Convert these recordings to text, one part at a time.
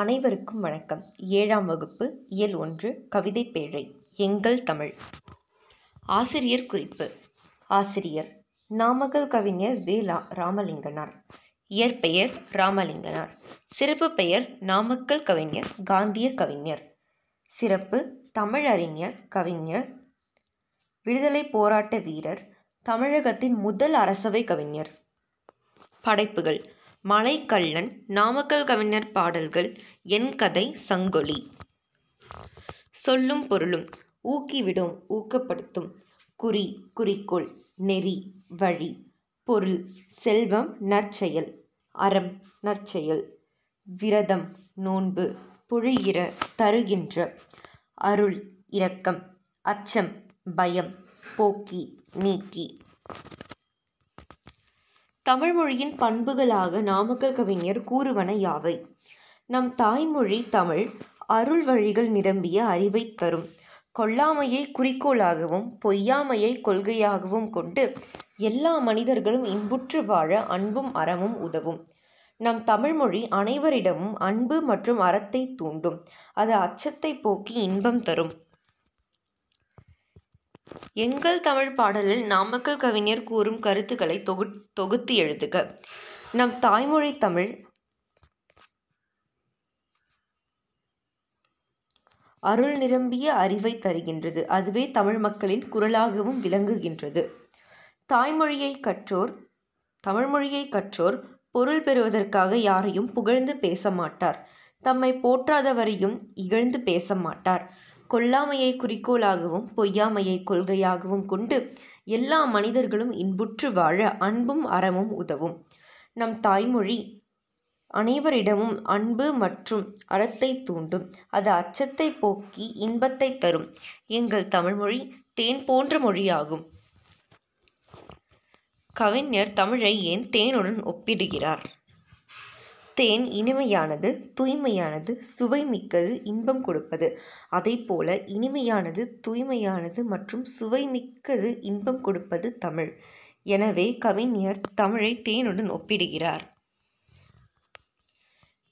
அனைவருக்கும் வணக்கம் ஏழாம் வகுப்பு இயல் ஒன்று கவிதை பேழை எங்கள் தமிழ் ஆசிரியர் குறிப்பு ஆசிரியர் நாமக்கல் கவிஞர் வேலா ராமலிங்கனார் இயற்பெயர் ராமலிங்கனார் சிறப்பு பெயர் நாமக்கல் கவிஞர் காந்திய கவிஞர் சிறப்பு தமிழறிஞர் கவிஞர் விடுதலை போராட்ட வீரர் தமிழகத்தின் முதல் அரசவை கவிஞர் படைப்புகள் மலைக்கள்ளன் நாமக்கல் கவிஞர் பாடல்கள் என் கதை சங்கொலி சொல்லும் பொருளும் ஊக்கிவிடும் ஊக்கப்படுத்தும் குறி குறிக்கோள் நெறி வழி பொருள் செல்வம் நற்செயல் அறம் நற்செயல் விரதம் நோன்பு புழிகிற தருகின்ற அருள் இரக்கம் அச்சம் பயம் போக்கி நீக்கி தமிழ்மொழியின் பண்புகளாக நாமக்கல் கவிஞர் கூறுவன யாவை நம் தாய்மொழி தமிழ் அருள் வழிகள் நிரம்பிய அறிவை தரும் கொல்லாமையை குறிக்கோளாகவும் பொய்யாமையை கொள்கையாகவும் கொண்டு எல்லா மனிதர்களும் இன்புற்று வாழ அன்பும் அறமும் உதவும் நம் தமிழ்மொழி அனைவரிடமும் அன்பு மற்றும் அறத்தை தூண்டும் அது அச்சத்தை போக்கி இன்பம் தரும் எங்கள் தமிழ் பாடலில் நாமக்கல் கவிஞர் கூறும் கருத்துக்களை தொகு தொகுத்து எழுதுக நம் தாய்மொழி தமிழ் அருள் நிரம்பிய அறிவை தருகின்றது அதுவே தமிழ் மக்களின் குரலாகவும் விளங்குகின்றது தாய்மொழியை கற்றோர் தமிழ்மொழியை கற்றோர் பொருள் பெறுவதற்காக யாரையும் புகழ்ந்து பேச மாட்டார் தம்மை போற்றாதவரையும் இகழ்ந்து பேச மாட்டார் கொல்லாமையை குறிக்கோளாகவும் பொய்யாமையை கொள்கையாகவும் கொண்டு எல்லா மனிதர்களும் இன்புற்று வாழ அன்பும் அறமும் உதவும் நம் தாய்மொழி அனைவரிடமும் அன்பு மற்றும் அறத்தை தூண்டும் அது அச்சத்தை போக்கி இன்பத்தை தரும் எங்கள் தமிழ்மொழி தேன் போன்ற மொழியாகும் கவிஞர் தமிழை ஏன் தேனுடன் ஒப்பிடுகிறார் தேன் இனிமையானது தூய்மையானது சுவை மிக்கது இன்பம் கொடுப்பது அதை போல இனிமையானது தூய்மையானது மற்றும் சுவை மிக்கது இன்பம் கொடுப்பது தமிழ் எனவே கவிஞர் தமிழை தேனுடன் ஒப்பிடுகிறார்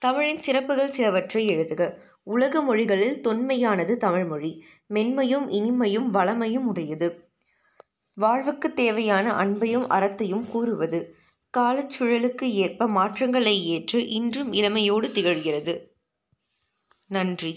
தமிழின் சிறப்புகள் சிலவற்றை எழுதுக உலக மொழிகளில் தொன்மையானது தமிழ்மொழி மென்மையும் இனிமையும் வளமையும் உடையது வாழ்வுக்கு தேவையான அன்பையும் அறத்தையும் கூறுவது காலச்சூழலுக்கு ஏற்ப மாற்றங்களை ஏற்று இன்றும் இளமையோடு திகழ்கிறது நன்றி